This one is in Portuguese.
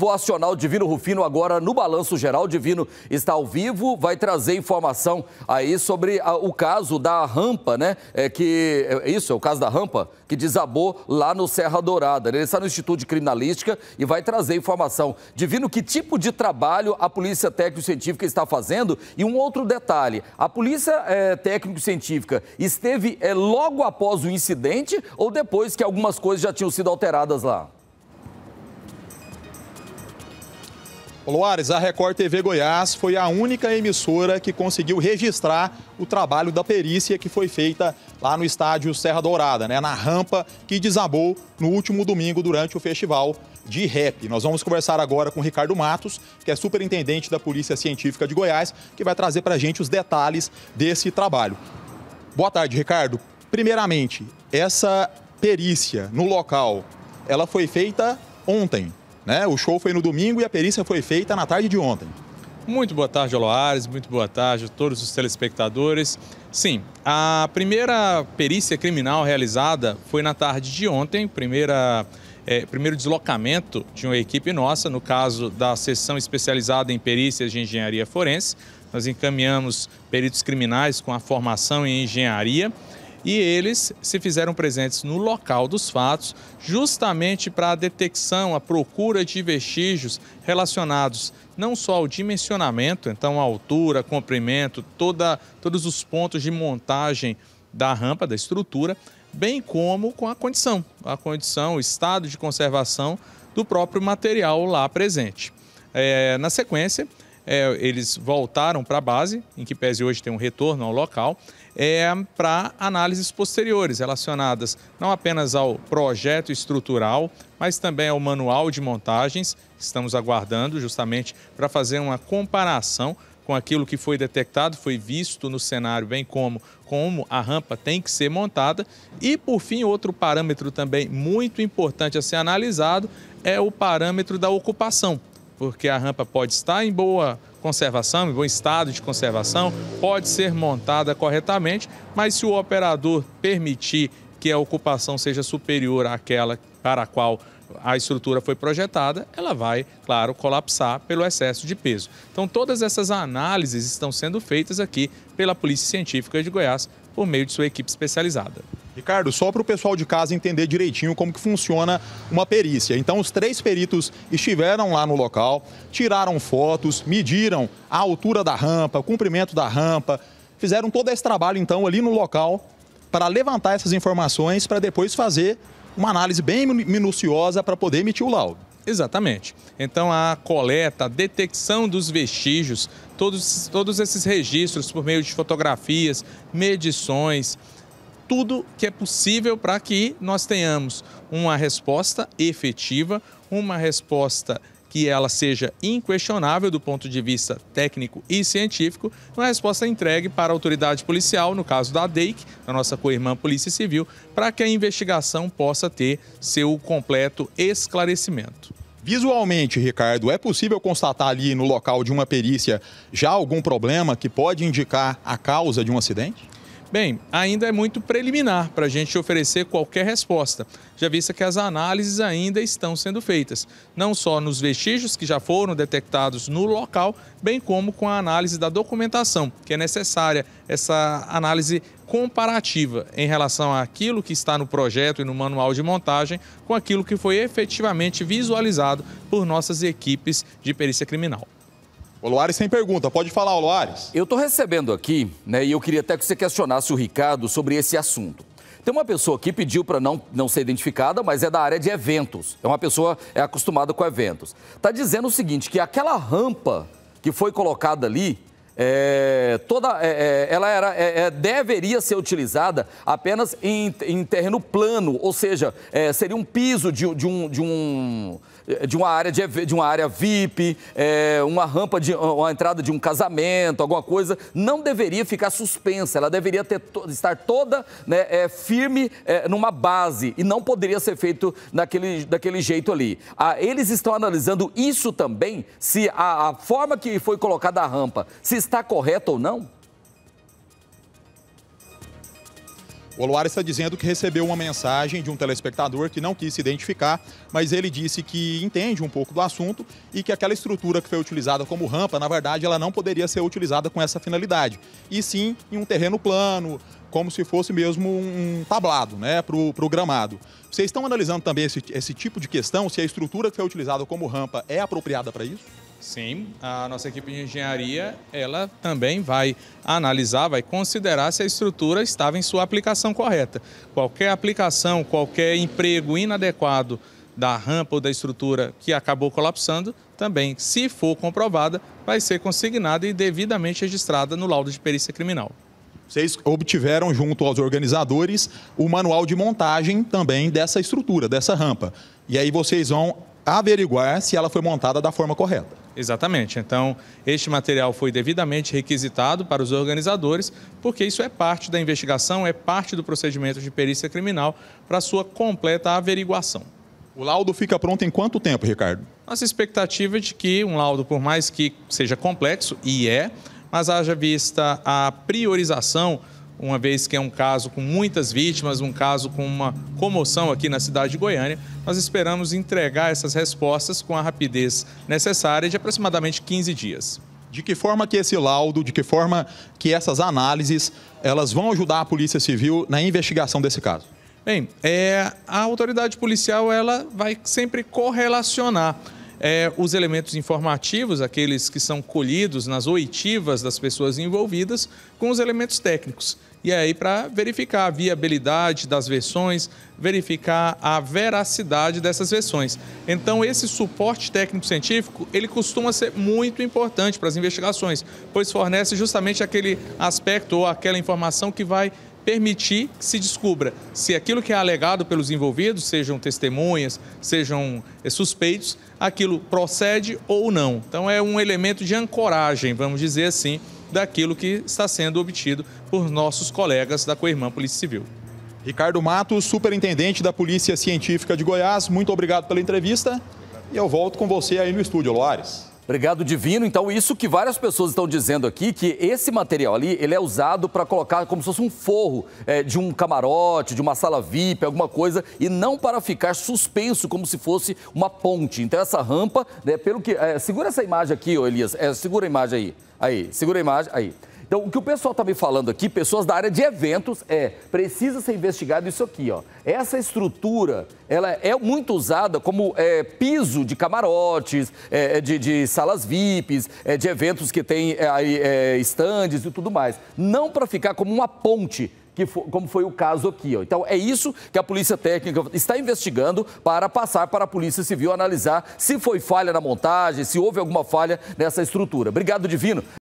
Vou acionar o Divino Rufino agora no Balanço Geral. O Divino está ao vivo, vai trazer informação aí sobre a, o caso da rampa, né? É que é isso, é o caso da rampa que desabou lá no Serra Dourada. Né? Ele está no Instituto de Criminalística e vai trazer informação. Divino, que tipo de trabalho a Polícia Técnico-Científica está fazendo? E um outro detalhe, a Polícia é, Técnico-Científica esteve é, logo após o incidente ou depois que algumas coisas já tinham sido alteradas lá? Loares, a Record TV Goiás foi a única emissora que conseguiu registrar o trabalho da perícia que foi feita lá no estádio Serra Dourada, né, na rampa que desabou no último domingo durante o festival de rap. Nós vamos conversar agora com o Ricardo Matos, que é superintendente da Polícia Científica de Goiás, que vai trazer para a gente os detalhes desse trabalho. Boa tarde, Ricardo. Primeiramente, essa perícia no local, ela foi feita ontem, né? O show foi no domingo e a perícia foi feita na tarde de ontem. Muito boa tarde, Aloares. Muito boa tarde a todos os telespectadores. Sim, a primeira perícia criminal realizada foi na tarde de ontem, primeira, é, primeiro deslocamento de uma equipe nossa, no caso da seção especializada em perícias de engenharia forense. Nós encaminhamos peritos criminais com a formação em engenharia e eles se fizeram presentes no local dos fatos, justamente para a detecção, a procura de vestígios relacionados não só ao dimensionamento, então a altura, comprimento, toda, todos os pontos de montagem da rampa, da estrutura, bem como com a condição, a condição, o estado de conservação do próprio material lá presente. É, na sequência, é, eles voltaram para a base, em que pese hoje tem um retorno ao local, é, para análises posteriores relacionadas não apenas ao projeto estrutural, mas também ao manual de montagens. Estamos aguardando justamente para fazer uma comparação com aquilo que foi detectado, foi visto no cenário, bem como como a rampa tem que ser montada. E, por fim, outro parâmetro também muito importante a ser analisado é o parâmetro da ocupação porque a rampa pode estar em boa conservação, em bom estado de conservação, pode ser montada corretamente, mas se o operador permitir que a ocupação seja superior àquela para a qual a estrutura foi projetada, ela vai, claro, colapsar pelo excesso de peso. Então, todas essas análises estão sendo feitas aqui pela Polícia Científica de Goiás por meio de sua equipe especializada. Ricardo, só para o pessoal de casa entender direitinho como que funciona uma perícia. Então, os três peritos estiveram lá no local, tiraram fotos, mediram a altura da rampa, o comprimento da rampa, fizeram todo esse trabalho, então, ali no local para levantar essas informações para depois fazer uma análise bem minuciosa para poder emitir o laudo. Exatamente. Então, a coleta, a detecção dos vestígios, todos, todos esses registros por meio de fotografias, medições, tudo que é possível para que nós tenhamos uma resposta efetiva, uma resposta que ela seja inquestionável do ponto de vista técnico e científico, uma resposta entregue para a autoridade policial, no caso da DEIC, a nossa co-irmã Polícia Civil, para que a investigação possa ter seu completo esclarecimento. Visualmente, Ricardo, é possível constatar ali no local de uma perícia já algum problema que pode indicar a causa de um acidente? Bem, ainda é muito preliminar para a gente oferecer qualquer resposta, já vista que as análises ainda estão sendo feitas, não só nos vestígios que já foram detectados no local, bem como com a análise da documentação, que é necessária essa análise comparativa em relação àquilo que está no projeto e no manual de montagem com aquilo que foi efetivamente visualizado por nossas equipes de perícia criminal. O Luares tem pergunta, pode falar, Loares. Eu estou recebendo aqui, né, e eu queria até que você questionasse o Ricardo sobre esse assunto. Tem uma pessoa que pediu para não, não ser identificada, mas é da área de eventos. É uma pessoa é acostumada com eventos. Está dizendo o seguinte, que aquela rampa que foi colocada ali, é, toda, é, é ela era, é, é, deveria ser utilizada apenas em, em terreno plano, ou seja, é, seria um piso de, de um, de um eh, de uma área, de, de uma área VIP, é, eh, uma rampa, de, uma entrada de um casamento, alguma coisa, não deveria ficar suspensa, ela deveria ter, estar toda né, é, firme é, numa base e não poderia ser feito naquele, daquele jeito ali. Ah, eles estão analisando isso também, se a, a forma que foi colocada a rampa, se está correta ou não? O Aluar está dizendo que recebeu uma mensagem de um telespectador que não quis se identificar, mas ele disse que entende um pouco do assunto e que aquela estrutura que foi utilizada como rampa, na verdade, ela não poderia ser utilizada com essa finalidade, e sim em um terreno plano, como se fosse mesmo um tablado né, para o gramado. Vocês estão analisando também esse, esse tipo de questão, se a estrutura que foi utilizada como rampa é apropriada para isso? Sim, a nossa equipe de engenharia, ela também vai analisar, vai considerar se a estrutura estava em sua aplicação correta. Qualquer aplicação, qualquer emprego inadequado da rampa ou da estrutura que acabou colapsando, também, se for comprovada, vai ser consignada e devidamente registrada no laudo de perícia criminal. Vocês obtiveram, junto aos organizadores, o manual de montagem também dessa estrutura, dessa rampa. E aí vocês vão averiguar se ela foi montada da forma correta. Exatamente. Então, este material foi devidamente requisitado para os organizadores, porque isso é parte da investigação, é parte do procedimento de perícia criminal para sua completa averiguação. O laudo fica pronto em quanto tempo, Ricardo? Nossa expectativa é de que um laudo, por mais que seja complexo, e é, mas haja vista a priorização uma vez que é um caso com muitas vítimas, um caso com uma comoção aqui na cidade de Goiânia. Nós esperamos entregar essas respostas com a rapidez necessária de aproximadamente 15 dias. De que forma que esse laudo, de que forma que essas análises, elas vão ajudar a Polícia Civil na investigação desse caso? Bem, é, a autoridade policial ela vai sempre correlacionar é, os elementos informativos, aqueles que são colhidos nas oitivas das pessoas envolvidas, com os elementos técnicos. E é aí, para verificar a viabilidade das versões, verificar a veracidade dessas versões. Então, esse suporte técnico-científico, ele costuma ser muito importante para as investigações, pois fornece justamente aquele aspecto ou aquela informação que vai permitir que se descubra se aquilo que é alegado pelos envolvidos, sejam testemunhas, sejam eh, suspeitos, aquilo procede ou não. Então é um elemento de ancoragem, vamos dizer assim, daquilo que está sendo obtido por nossos colegas da Coirmã Polícia Civil. Ricardo Matos, superintendente da Polícia Científica de Goiás, muito obrigado pela entrevista. E eu volto com você aí no estúdio, Loares. Obrigado, Divino. Então, isso que várias pessoas estão dizendo aqui, que esse material ali, ele é usado para colocar como se fosse um forro é, de um camarote, de uma sala VIP, alguma coisa, e não para ficar suspenso como se fosse uma ponte. Então, essa rampa, né, pelo que... É, segura essa imagem aqui, ô Elias. É, segura a imagem aí. Aí, segura a imagem. Aí. Então, o que o pessoal está me falando aqui, pessoas da área de eventos, é precisa ser investigado isso aqui, ó. Essa estrutura, ela é muito usada como é, piso de camarotes, é, é de, de, salas VIPs, é, de eventos que tem é, é estandes e tudo mais. Não para ficar como uma ponte que como foi o caso aqui. Ó. Então, é isso que a Polícia Técnica está investigando para passar para a Polícia Civil analisar se foi falha na montagem, se houve alguma falha nessa estrutura. Obrigado, Divino.